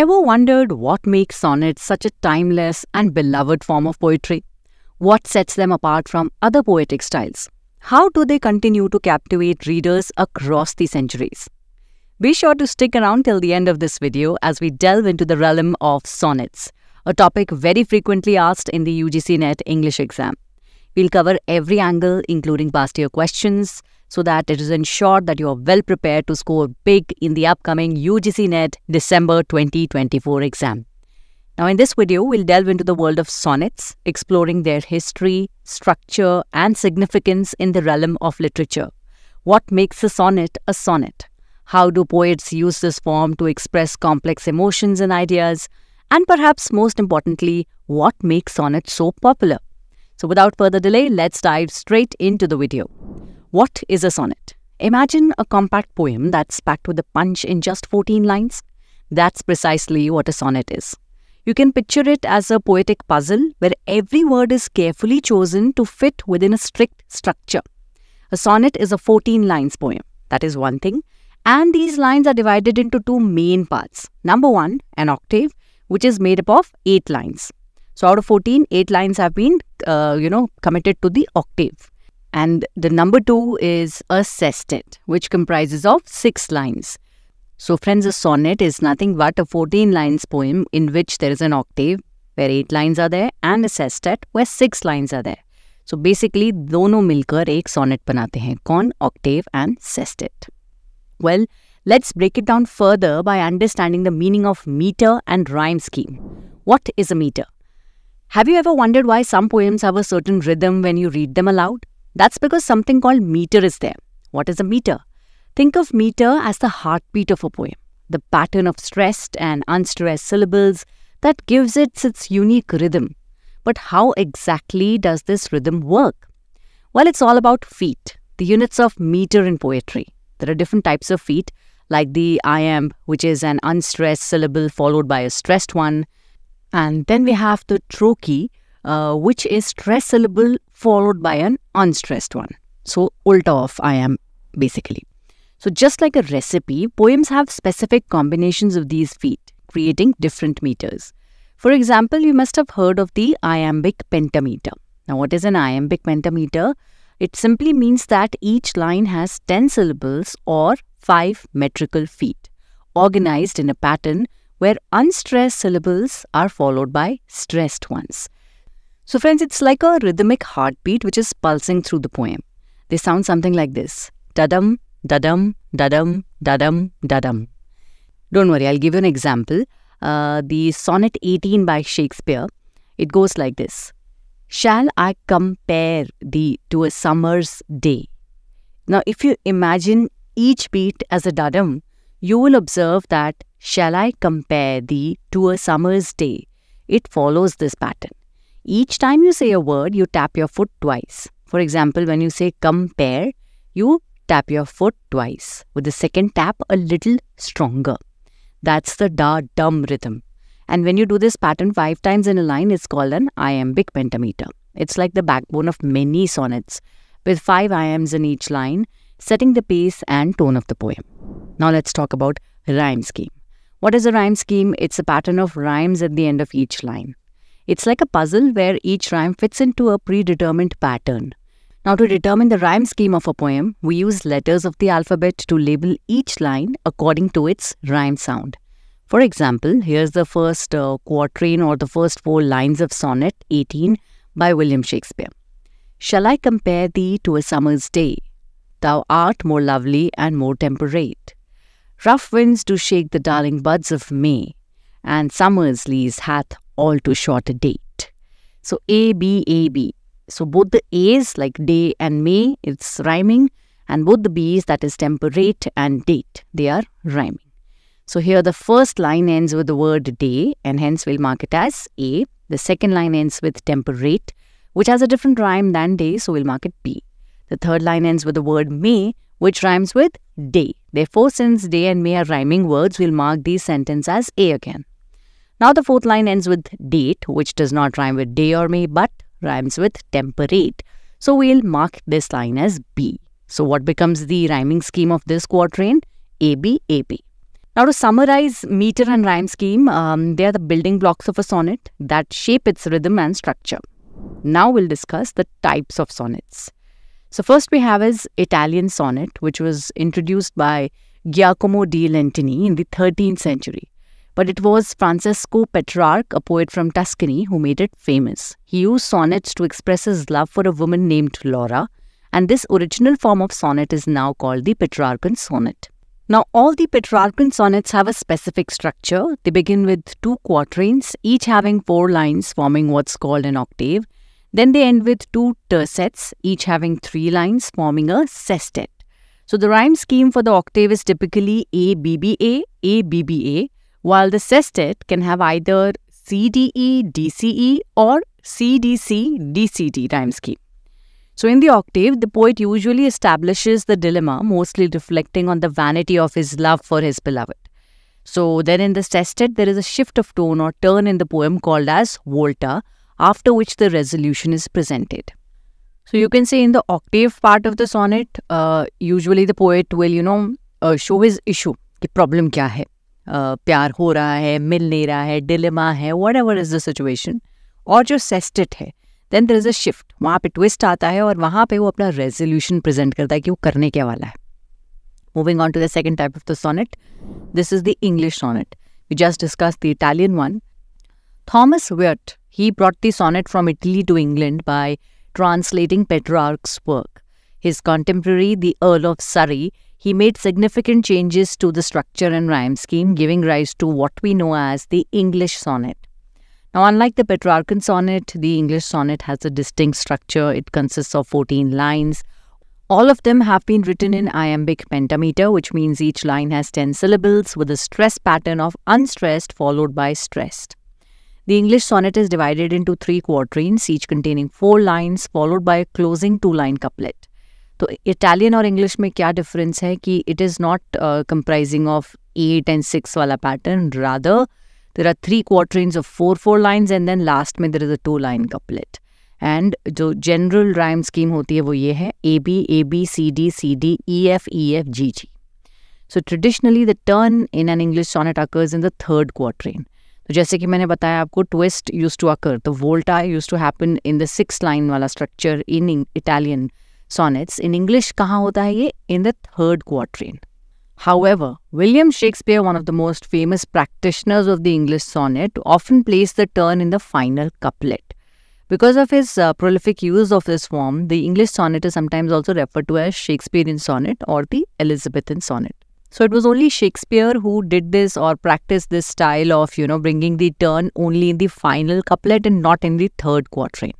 Ever wondered what makes sonnets such a timeless and beloved form of poetry? What sets them apart from other poetic styles? How do they continue to captivate readers across the centuries? Be sure to stick around till the end of this video as we delve into the realm of sonnets, a topic very frequently asked in the UGC NET English exam. We'll cover every angle, including past year questions, so that it is ensured that you are well prepared to score big in the upcoming UGC NET December 2024 exam. Now, in this video, we'll delve into the world of sonnets, exploring their history, structure, and significance in the realm of literature. What makes a sonnet a sonnet? How do poets use this form to express complex emotions and ideas? And perhaps most importantly, what makes sonnets so popular? So without further delay, let's dive straight into the video. What is a sonnet? Imagine a compact poem that's packed with a punch in just 14 lines. That's precisely what a sonnet is. You can picture it as a poetic puzzle where every word is carefully chosen to fit within a strict structure. A sonnet is a 14 lines poem. That is one thing. And these lines are divided into two main parts. Number one, an octave, which is made up of eight lines. So out of 14, 8 lines have been, uh, you know, committed to the octave. And the number 2 is a sestet, which comprises of 6 lines. So friends, a sonnet is nothing but a 14 lines poem in which there is an octave where 8 lines are there and a sestet where 6 lines are there. So basically, दोनों मिलकर एक sonnet बनाते हैं कौन octave and sestet. Well, let's break it down further by understanding the meaning of meter and rhyme scheme. What is a meter? Have you ever wondered why some poems have a certain rhythm when you read them aloud? That's because something called meter is there. What is a meter? Think of meter as the heartbeat of a poem, the pattern of stressed and unstressed syllables that gives it its unique rhythm. But how exactly does this rhythm work? Well, it's all about feet, the units of meter in poetry. There are different types of feet, like the iamb, which is an unstressed syllable followed by a stressed one, and then we have the trochee, uh, which is stress syllable followed by an unstressed one. So, ulta of I am basically. So, just like a recipe, poems have specific combinations of these feet, creating different meters. For example, you must have heard of the iambic pentameter. Now, what is an iambic pentameter? It simply means that each line has 10 syllables or 5 metrical feet, organized in a pattern where unstressed syllables are followed by stressed ones. So friends, it's like a rhythmic heartbeat which is pulsing through the poem. They sound something like this. Dadam, dadam, dadam, dadam, dadam. Don't worry, I'll give you an example. Uh, the Sonnet 18 by Shakespeare, it goes like this. Shall I compare thee to a summer's day? Now, if you imagine each beat as a dadam, you will observe that Shall I compare thee to a summer's day? It follows this pattern. Each time you say a word, you tap your foot twice. For example, when you say compare, you tap your foot twice, with the second tap a little stronger. That's the da dum rhythm. And when you do this pattern five times in a line, it's called an iambic pentameter. It's like the backbone of many sonnets, with five iams in each line, setting the pace and tone of the poem. Now let's talk about rhyme scheme. What is a rhyme scheme? It's a pattern of rhymes at the end of each line. It's like a puzzle where each rhyme fits into a predetermined pattern. Now to determine the rhyme scheme of a poem, we use letters of the alphabet to label each line according to its rhyme sound. For example, here's the first uh, quatrain or the first four lines of sonnet 18 by William Shakespeare. Shall I compare thee to a summer's day? Thou art more lovely and more temperate. Rough winds do shake the darling buds of May, and summer's lease hath all too short a date. So A, B, A, B. So both the A's like day and May, it's rhyming, and both the B's that is temperate and date, they are rhyming. So here the first line ends with the word day and hence we'll mark it as A. The second line ends with temperate, which has a different rhyme than day, so we'll mark it B. The third line ends with the word May, which rhymes with day. Therefore, since day and may are rhyming words, we'll mark these sentences as A again. Now the fourth line ends with date, which does not rhyme with day or may, but rhymes with temperate. So we'll mark this line as B. So what becomes the rhyming scheme of this quatrain? AB, AB. Now to summarize meter and rhyme scheme, um, they are the building blocks of a sonnet that shape its rhythm and structure. Now we'll discuss the types of sonnets. So first we have his Italian sonnet, which was introduced by Giacomo di Lentini in the 13th century. But it was Francesco Petrarch, a poet from Tuscany, who made it famous. He used sonnets to express his love for a woman named Laura, and this original form of sonnet is now called the Petrarchan sonnet. Now, all the Petrarchan sonnets have a specific structure. They begin with two quatrains, each having four lines forming what's called an octave, then they end with two tercets, each having three lines, forming a sestet. So the rhyme scheme for the octave is typically ABBA, ABBA, while the sestet can have either CDE, DCE or CDC, DCD rhyme scheme. So in the octave, the poet usually establishes the dilemma, mostly reflecting on the vanity of his love for his beloved. So then in the sestet, there is a shift of tone or turn in the poem called as volta, after which the resolution is presented. So you can say in the octave part of the sonnet, uh, usually the poet will, you know, uh, show his issue, ki problem kya hai, uh, प्यार हो रहा है मिल नहीं रहा है dilemma है whatever is the situation और जो सेस्टेट है then there is a shift वहाँ पे ट्विस्ट आता है और वहाँ पे वो अपना रेजोल्यूशन प्रेजेंट करता है कि वो करने क्या वाला है moving on to the second type of the sonnet this is the English sonnet we just discuss the Italian one Thomas Wyatt he brought the sonnet from Italy to England by translating Petrarch's work. His contemporary, the Earl of Surrey, he made significant changes to the structure and rhyme scheme, giving rise to what we know as the English sonnet. Now, unlike the Petrarchan sonnet, the English sonnet has a distinct structure. It consists of 14 lines. All of them have been written in iambic pentameter, which means each line has 10 syllables with a stress pattern of unstressed followed by stressed. The English sonnet is divided into three quatrains, each containing four lines, followed by a closing two-line couplet. तो Italian और English में क्या difference है कि it is not comprising of eight and six वाला pattern rather there are three quarters of four four lines and then last में there is a two line couplet and जो general rhyme scheme होती है वो ये है A B A B C D C D E F E F G G so traditionally the turn in an English sonnet occurs in the third quatrain तो जैसे कि मैंने बताया आपको ट्विस्ट यूज टू अकर तो volta use to happen in the six line वाला structure in Italian In in English कहाँ होता है ये in the third quatrain However, William Shakespeare, one of the most famous practitioners of the English sonnet, often placed the turn in the final couplet. Because of his uh, prolific use of this form, the English sonnet is sometimes also referred to as Shakespearean sonnet or the Elizabethan sonnet. So it was only Shakespeare who did this or practiced this style of, you know, bringing the turn only in the final couplet and not in the third quatrain.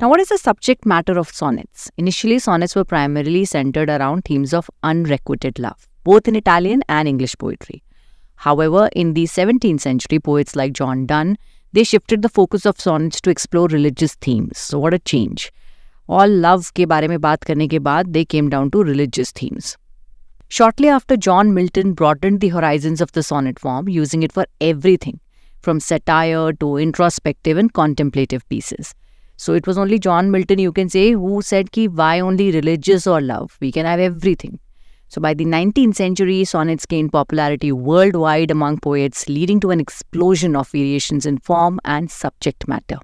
Now, what is the subject matter of sonnets? Initially, sonnets were primarily centered around themes of unrequited love, both in Italian and English poetry. However, in the 17th century, poets like John Donne, they shifted the focus of sonnets to explore religious themes. So, what a change. All love ke mein baat karne ke baad, they came down to religious themes. Shortly after, John Milton broadened the horizons of the sonnet form, using it for everything, from satire to introspective and contemplative pieces. So it was only John Milton, you can say, who said ki why only religious or love? We can have everything. So by the 19th century, sonnets gained popularity worldwide among poets, leading to an explosion of variations in form and subject matter.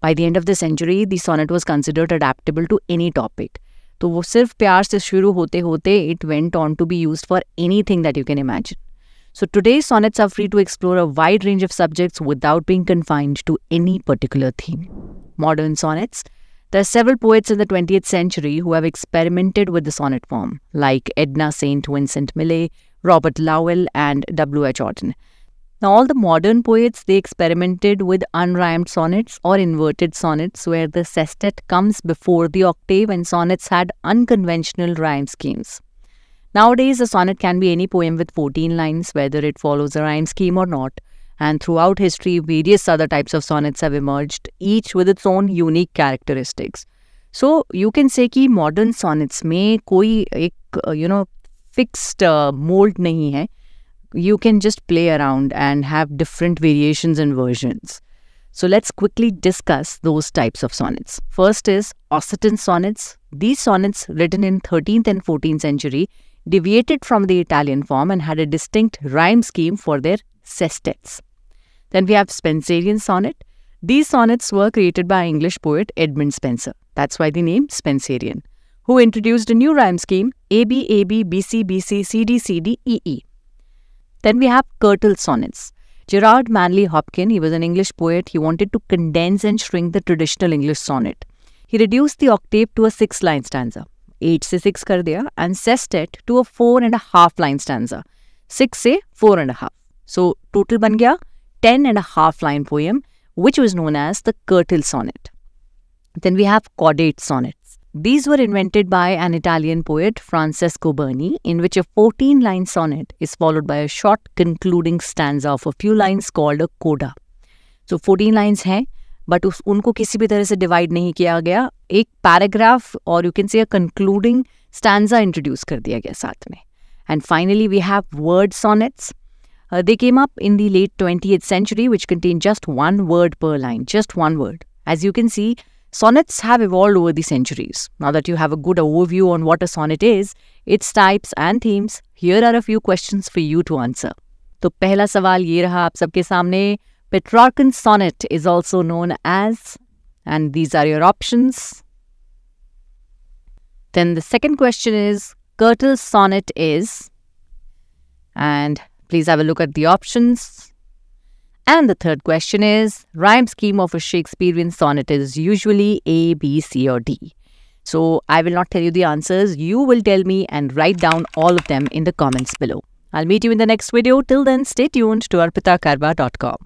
By the end of the century, the sonnet was considered adaptable to any topic. तो वो सिर्फ प्यार से शुरू होते होते it went on to be use for anything that you can imagine So today's sonnets are free to explore a wide range of subjects without being confined to any particular theme. Modern sonnets. There are several poets in the 20th century who have experimented with the sonnet form, like Edna St. Vincent Millay, Robert Lowell, and W. H. Orton. Now, all the modern poets, they experimented with unrhymed sonnets or inverted sonnets where the sestet comes before the octave and sonnets had unconventional rhyme schemes. Nowadays, a sonnet can be any poem with 14 lines, whether it follows a rhyme scheme or not. And throughout history, various other types of sonnets have emerged, each with its own unique characteristics. So, you can say that modern sonnets may koi ek, you know, fixed uh, mold nahi hai you can just play around and have different variations and versions. So let's quickly discuss those types of sonnets. First is Occitan sonnets. These sonnets, written in 13th and 14th century, deviated from the Italian form and had a distinct rhyme scheme for their sestets. Then we have Spenserian sonnet. These sonnets were created by English poet Edmund Spenser. That's why the name Spenserian. who introduced a new rhyme scheme ABAB then we have curtal sonnets. Gerard Manley Hopkin, he was an English poet, he wanted to condense and shrink the traditional English sonnet. He reduced the octave to a six-line stanza, eight se six kar diya, and sestet to a four and half line stanza six से four and half so total बन गया ten and half line poem which was Sonnet. As the curtal sonnet these were invented by an Italian poet, Francesco Berni, in which a 14 line sonnet is followed by a short concluding stanza of a few lines called a coda. So, 14 lines hai, but us, unko kisi bhi tarah se divide nahi kiya gaya. Ek paragraph or you can say a concluding stanza introduced kar diya gaya saath mein. And finally, we have word sonnets. Uh, they came up in the late 20th century, which contain just one word per line, just one word. As you can see, Sonnets have evolved over the centuries. Now that you have a good overview on what a sonnet is, its types and themes, here are a few questions for you to answer. तो पहला सवाल ये रहा आप सबके सामने Petrarchan sonnet is also known as and these are your options. Then the second question is Kirtle sonnet is and please have a look at the options. And the third question is rhyme scheme of a Shakespearean sonnet is usually A, B, C, or D. So I will not tell you the answers. You will tell me and write down all of them in the comments below. I'll meet you in the next video. Till then, stay tuned to arpitakarba.com.